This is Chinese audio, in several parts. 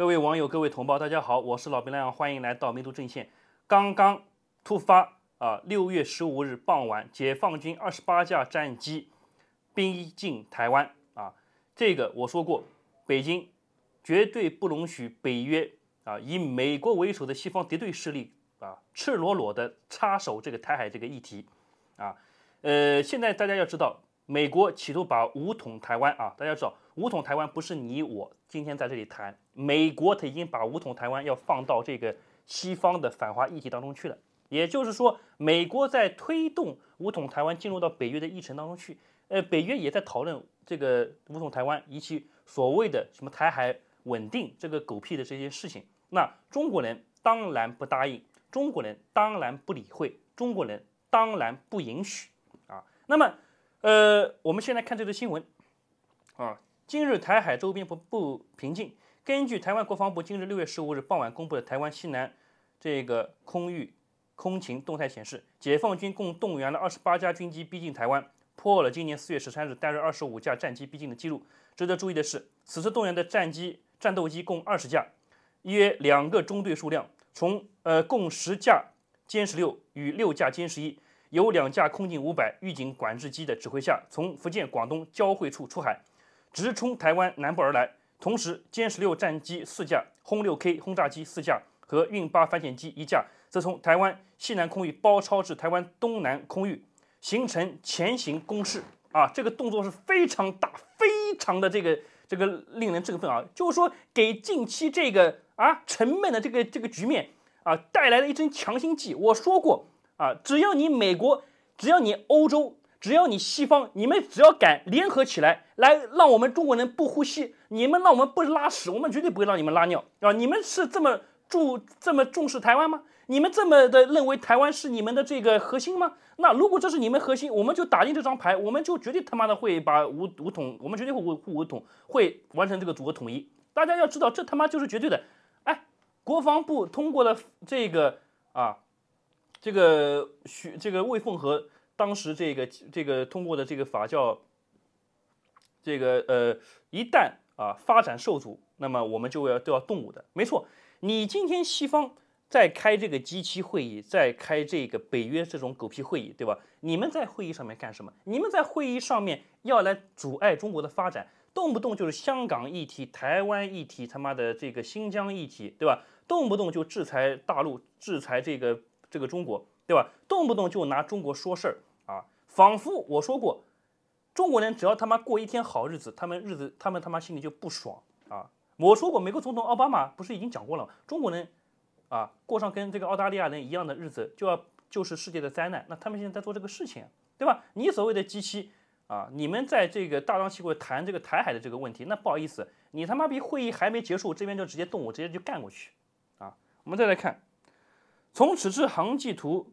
各位网友，各位同胞，大家好，我是老兵亮，欢迎来到民族阵线。刚刚突发啊，六月十五日傍晚，解放军二十八架战机逼近台湾啊，这个我说过，北京绝对不容许北约啊，以美国为首的西方敌对势力啊，赤裸裸的插手这个台海这个议题啊，呃，现在大家要知道。美国企图把武统台湾啊，大家知道武统台湾不是你我今天在这里谈。美国他已经把武统台湾要放到这个西方的反华议题当中去了，也就是说，美国在推动武统台湾进入到北约的议程当中去。呃，北约也在讨论这个武统台湾以及所谓的什么台海稳定这个狗屁的这些事情。那中国人当然不答应，中国人当然不理会，中国人当然不允许啊。那么。呃，我们先来看这则新闻，啊，今日台海周边不不平静。根据台湾国防部今日六月十五日傍晚公布的台湾西南这个空域空情动态显示，解放军共动员了二十八架军机逼近台湾，破了今年四月十三日单日二十五架战机逼近的记录。值得注意的是，此次动员的战机战斗机共二十架，约两个中队数量，从呃，共十架歼十六与六架歼十一。由两架空警五百预警管制机的指挥下，从福建广东交汇处出海，直冲台湾南部而来。同时，歼十六战机四架，轰六 K 轰炸机四架和运八反潜机一架，则从台湾西南空域包抄至台湾东南空域，形成前行攻势。啊，这个动作是非常大，非常的这个这个令人振奋啊！就是说，给近期这个啊沉闷的这个这个局面啊带来了一针强心剂。我说过。啊！只要你美国，只要你欧洲，只要你西方，你们只要敢联合起来，来让我们中国人不呼吸，你们让我们不拉屎，我们绝对不会让你们拉尿啊！你们是这么重这么重视台湾吗？你们这么的认为台湾是你们的这个核心吗？那如果这是你们核心，我们就打定这张牌，我们就绝对他妈的会把五五统，我们绝对会护五统，会完成这个祖国统一。大家要知道，这他妈就是绝对的。哎，国防部通过了这个啊。这个许这个魏凤和当时这个这个通过的这个法教，这个呃一旦啊发展受阻，那么我们就要都要动武的，没错。你今天西方在开这个 G 七会议，在开这个北约这种狗屁会议，对吧？你们在会议上面干什么？你们在会议上面要来阻碍中国的发展，动不动就是香港议题、台湾议题，他妈的这个新疆议题，对吧？动不动就制裁大陆，制裁这个。这个中国，对吧？动不动就拿中国说事儿啊，仿佛我说过，中国人只要他妈过一天好日子，他们日子他们他妈心里就不爽啊。我说过，美国总统奥巴马不是已经讲过了，中国人啊过上跟这个澳大利亚人一样的日子，就要就是世界的灾难。那他们现在在做这个事情，对吧？你所谓的机七啊，你们在这个大张旗鼓谈这个台海的这个问题，那不好意思，你他妈逼会议还没结束，这边就直接动，我直接就干过去啊。我们再来看。从此次航迹图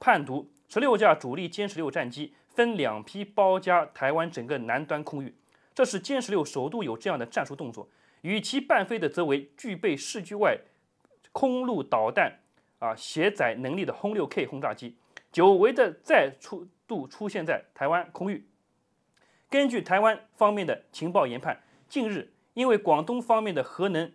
判读，十六架主力歼十六战机分两批包夹台湾整个南端空域，这是歼十六首度有这样的战术动作。与其伴飞的则为具备视距外空陆导弹啊携载能力的轰六 K 轰炸机，久违的再出度出现在台湾空域。根据台湾方面的情报研判，近日因为广东方面的核能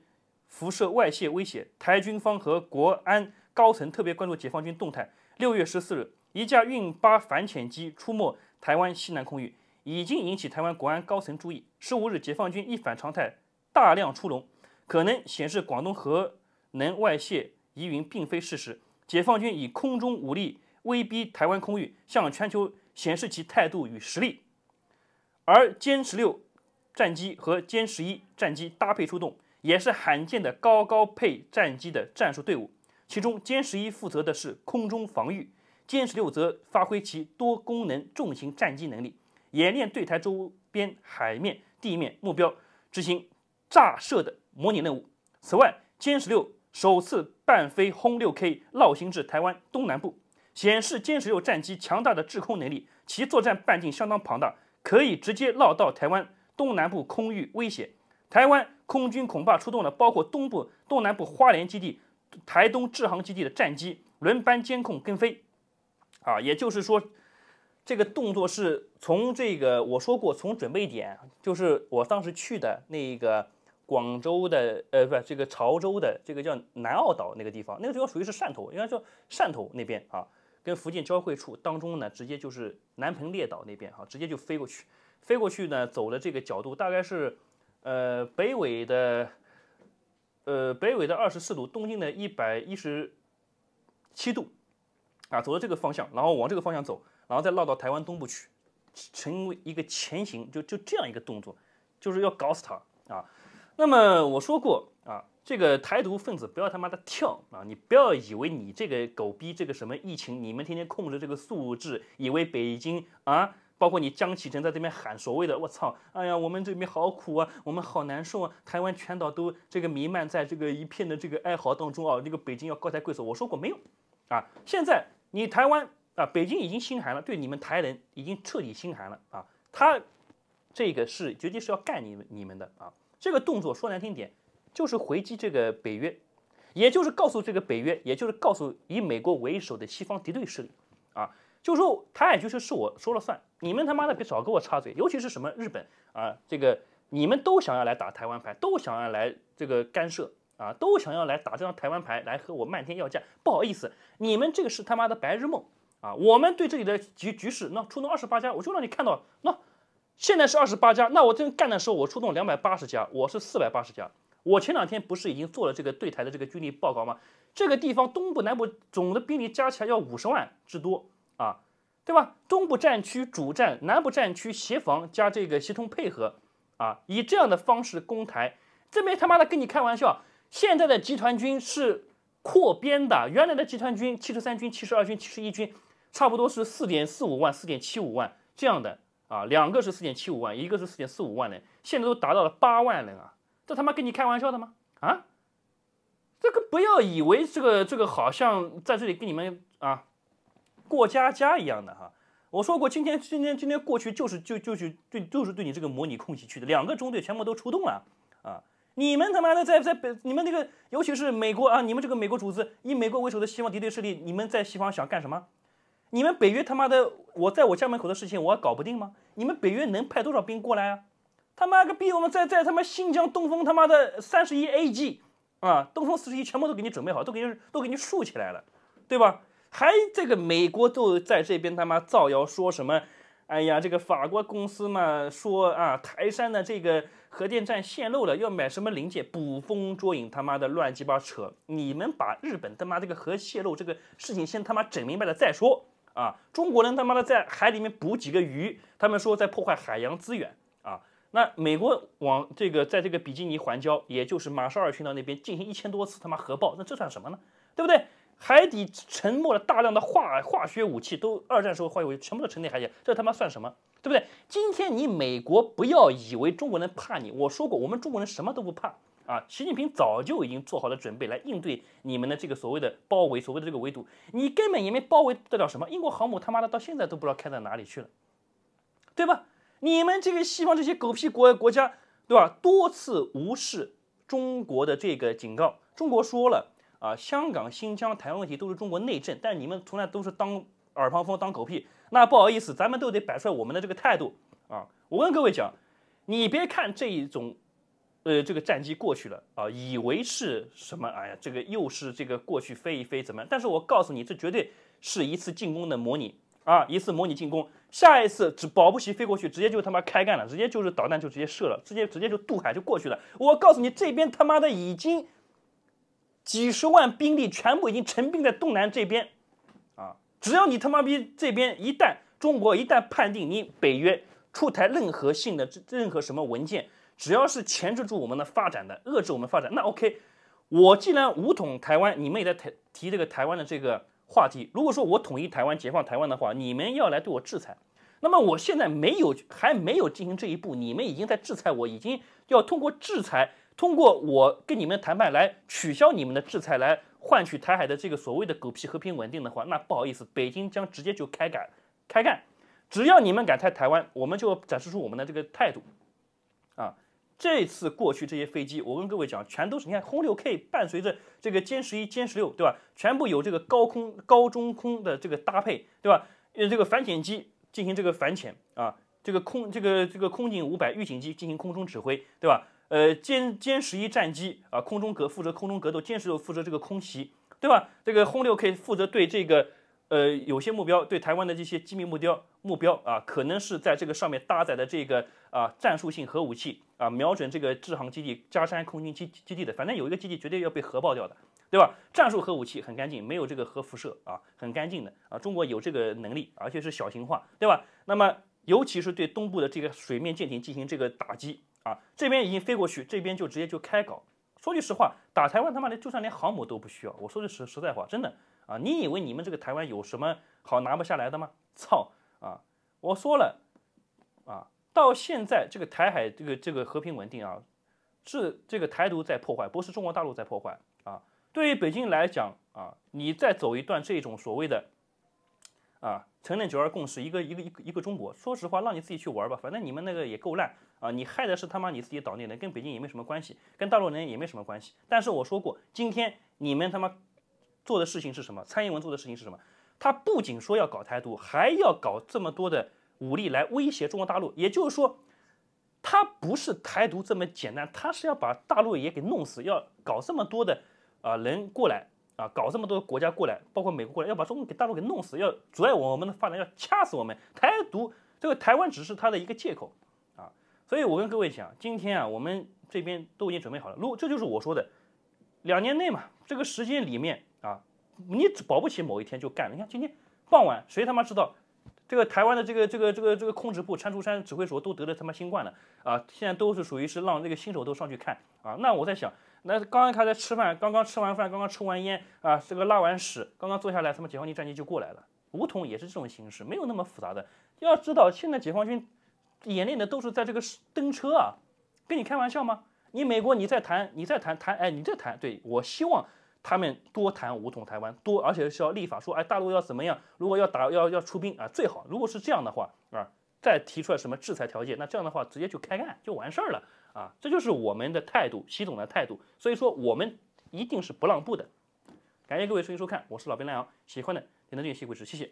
辐射外泄威胁，台军方和国安。高层特别关注解放军动态。六月十四日，一架运八反潜机出没台湾西南空域，已经引起台湾国安高层注意。十五日，解放军一反常态，大量出笼，可能显示广东核能外泄疑云并非事实。解放军以空中武力威逼台湾空域，向全球显示其态度与实力。而歼十六战机和歼十一战机搭配出动，也是罕见的高高配战机的战术队伍。其中，歼十一负责的是空中防御，歼十六则发挥其多功能重型战机能力，演练对台周边海面、地面目标执行炸射的模拟任务。此外，歼十六首次伴飞轰六 K 绕行至台湾东南部，显示歼十六战机强大的制空能力，其作战半径相当庞大，可以直接绕到台湾东南部空域威胁。台湾空军恐怕出动了包括东部、东南部花莲基地。台东智航基地的战机轮班监控跟飞，啊，也就是说，这个动作是从这个我说过从准备点，就是我当时去的那个广州的呃，不，这个潮州的这个叫南澳岛那个地方，那个地方属于是汕头，应该叫汕头那边啊，跟福建交汇处当中呢，直接就是南鹏列岛那边啊，直接就飞过去，飞过去呢，走的这个角度大概是呃北纬的。呃，北纬的二十四度，东经的一百一十七度，啊，走到这个方向，然后往这个方向走，然后再绕到台湾东部去，成为一个前行，就就这样一个动作，就是要搞死他啊。那么我说过啊，这个台独分子不要他妈的跳啊，你不要以为你这个狗逼这个什么疫情，你们天天控制这个素质，以为北京啊。包括你江启臣在这边喊所谓的“我操，哎呀，我们这边好苦啊，我们好难受啊”，台湾全岛都这个弥漫在这个一片的这个哀嚎当中啊。那个北京要高抬贵手，我说过没有？啊，现在你台湾啊，北京已经心寒了，对你们台人已经彻底心寒了啊。他这个是绝对是要干你们你们的啊。这个动作说难听点，就是回击这个北约，也就是告诉这个北约，也就是告诉以美国为首的西方敌对势力啊。就说台海局势是我说了算，你们他妈的别少给我插嘴，尤其是什么日本啊，这个你们都想要来打台湾牌，都想要来这个干涉啊，都想要来打这张台湾牌，来和我漫天要价。不好意思，你们这个是他妈的白日梦啊！我们对这里的局局势，那出动二十八家，我就让你看到，那现在是二十八家，那我这干的时候，我出动两百八十家，我是四百八十家。我前两天不是已经做了这个对台的这个军力报告吗？这个地方东部、南部总的兵力加起来要五十万之多。啊，对吧？东部战区主战，南部战区协防加这个协同配合，啊，以这样的方式攻台，这没他妈的跟你开玩笑。现在的集团军是扩编的，原来的集团军七十三军、七十二军、七十一军，差不多是四点四五万、四点七五万这样的啊，两个是四点七五万，一个是四点四五万人，现在都达到了八万人啊，这他妈跟你开玩笑的吗？啊，这个不要以为这个这个好像在这里跟你们啊。过家家一样的哈，我说过今天今天今天过去就是就就去对就是对你这个模拟空袭去的，两个中队全部都出动了啊！你们他妈的在在北你们那个尤其是美国啊，你们这个美国主子以美国为首的西方敌对势力，你们在西方想干什么？你们北约他妈的，我在我家门口的事情我搞不定吗？你们北约能派多少兵过来啊？他妈个逼，我们在在他妈新疆东风他妈的三十一 AG 啊，东风四十一全部都给你准备好，都给你都给你竖起来了，对吧？还这个美国都在这边他妈造谣说什么？哎呀，这个法国公司嘛说啊，台山的这个核电站泄漏了，要买什么零件？捕风捉影，他妈的乱七八扯！你们把日本他妈这个核泄漏这个事情先他妈整明白了再说啊！中国人他妈的在海里面捕几个鱼，他们说在破坏海洋资源啊！那美国往这个在这个比基尼环礁，也就是马绍尔群岛那边进行一千多次他妈核爆，那这算什么呢？对不对？海底沉没了大量的化化学武器，都二战时候化学武器全部都沉在海底，这他妈算什么，对不对？今天你美国不要以为中国人怕你，我说过，我们中国人什么都不怕啊！习近平早就已经做好了准备来应对你们的这个所谓的包围，所谓的这个围堵，你根本也没包围得了什么。英国航母他妈的到现在都不知道开到哪里去了，对吧？你们这个西方这些狗屁国外国家，对吧？多次无视中国的这个警告，中国说了。啊，香港、新疆、台湾问题都是中国内政，但你们从来都是当耳旁风、当狗屁。那不好意思，咱们都得摆出来我们的这个态度啊！我跟各位讲，你别看这一种，呃，这个战机过去了啊，以为是什么？哎呀，这个又是这个过去飞一飞怎么？但是我告诉你，这绝对是一次进攻的模拟啊，一次模拟进攻。下一次只保不齐飞过去，直接就他妈开干了，直接就是导弹就直接射了，直接直接就渡海就过去了。我告诉你，这边他妈的已经。几十万兵力全部已经陈兵在东南这边，啊，只要你他妈逼这边一旦中国一旦判定你北约出台任何性的任何什么文件，只要是钳制住我们的发展的遏制我们发展，那 OK，我既然武统台湾，你们也在提这个台湾的这个话题。如果说我统一台湾、解放台湾的话，你们要来对我制裁。那么我现在没有还没有进行这一步，你们已经在制裁我，已经要通过制裁。通过我跟你们谈判来取消你们的制裁，来换取台海的这个所谓的狗屁和平稳定的话，那不好意思，北京将直接就开干，开干！只要你们敢在台湾，我们就展示出我们的这个态度。啊，这次过去这些飞机，我跟各位讲，全都是你看，轰六 K 伴随着这个歼十一、歼十六，对吧？全部有这个高空、高中空的这个搭配，对吧？呃，这个反潜机进行这个反潜，啊，这个空这个这个空警五百预警机进行空中指挥，对吧？呃，歼歼十一战机啊，空中格负责空中格斗，歼十六负责这个空袭，对吧？这个轰六 K 负责对这个呃有些目标，对台湾的这些机密目标目标啊，可能是在这个上面搭载的这个啊战术性核武器啊，瞄准这个制航基地加山空军基基地的，反正有一个基地绝对要被核爆掉的，对吧？战术核武器很干净，没有这个核辐射啊，很干净的啊。中国有这个能力，而且是小型化，对吧？那么尤其是对东部的这个水面舰艇进行这个打击。啊，这边已经飞过去，这边就直接就开搞。说句实话，打台湾他妈的就算连航母都不需要。我说句实实在话，真的啊，你以为你们这个台湾有什么好拿不下来的吗？操啊！我说了啊，到现在这个台海这个这个和平稳定啊，是这个台独在破坏，不是中国大陆在破坏啊。对于北京来讲啊，你再走一段这种所谓的。啊，承认九二共识，一个一个一个一个中国。说实话，让你自己去玩吧，反正你们那个也够烂啊。你害的是他妈你自己岛内人，跟北京也没什么关系，跟大陆人也没什么关系。但是我说过，今天你们他妈做的事情是什么？蔡英文做的事情是什么？他不仅说要搞台独，还要搞这么多的武力来威胁中国大陆。也就是说，他不是台独这么简单，他是要把大陆也给弄死，要搞这么多的啊人过来。啊，搞这么多国家过来，包括美国过来，要把中国给大陆给弄死，要阻碍我们的发展，要掐死我们。台独这个台湾只是他的一个借口啊，所以我跟各位讲，今天啊，我们这边都已经准备好了。如这就是我说的，两年内嘛，这个时间里面啊，你保不齐某一天就干。了。你看今天傍晚，谁他妈知道这个台湾的这个这个这个这个控制部、参谋山指挥所都得了他妈新冠了啊？现在都是属于是让那个新手都上去看啊。那我在想。那刚刚在吃饭，刚刚吃完饭，刚刚抽完烟啊，这个拉完屎，刚刚坐下来，他们解放军战机就过来了。武统也是这种形式，没有那么复杂的。要知道，现在解放军演练的都是在这个登车啊，跟你开玩笑吗？你美国，你再谈，你再谈谈，哎，你再谈，对我希望他们多谈武统台湾，多而且是要立法说，哎，大陆要怎么样？如果要打，要要出兵啊，最好。如果是这样的话啊，再提出来什么制裁条件，那这样的话直接就开干就完事儿了。啊，这就是我们的态度，习总的态度。所以说，我们一定是不让步的。感谢各位收听收看，我是老兵赖阳，喜欢的点赞、订阅，谢故事，谢谢。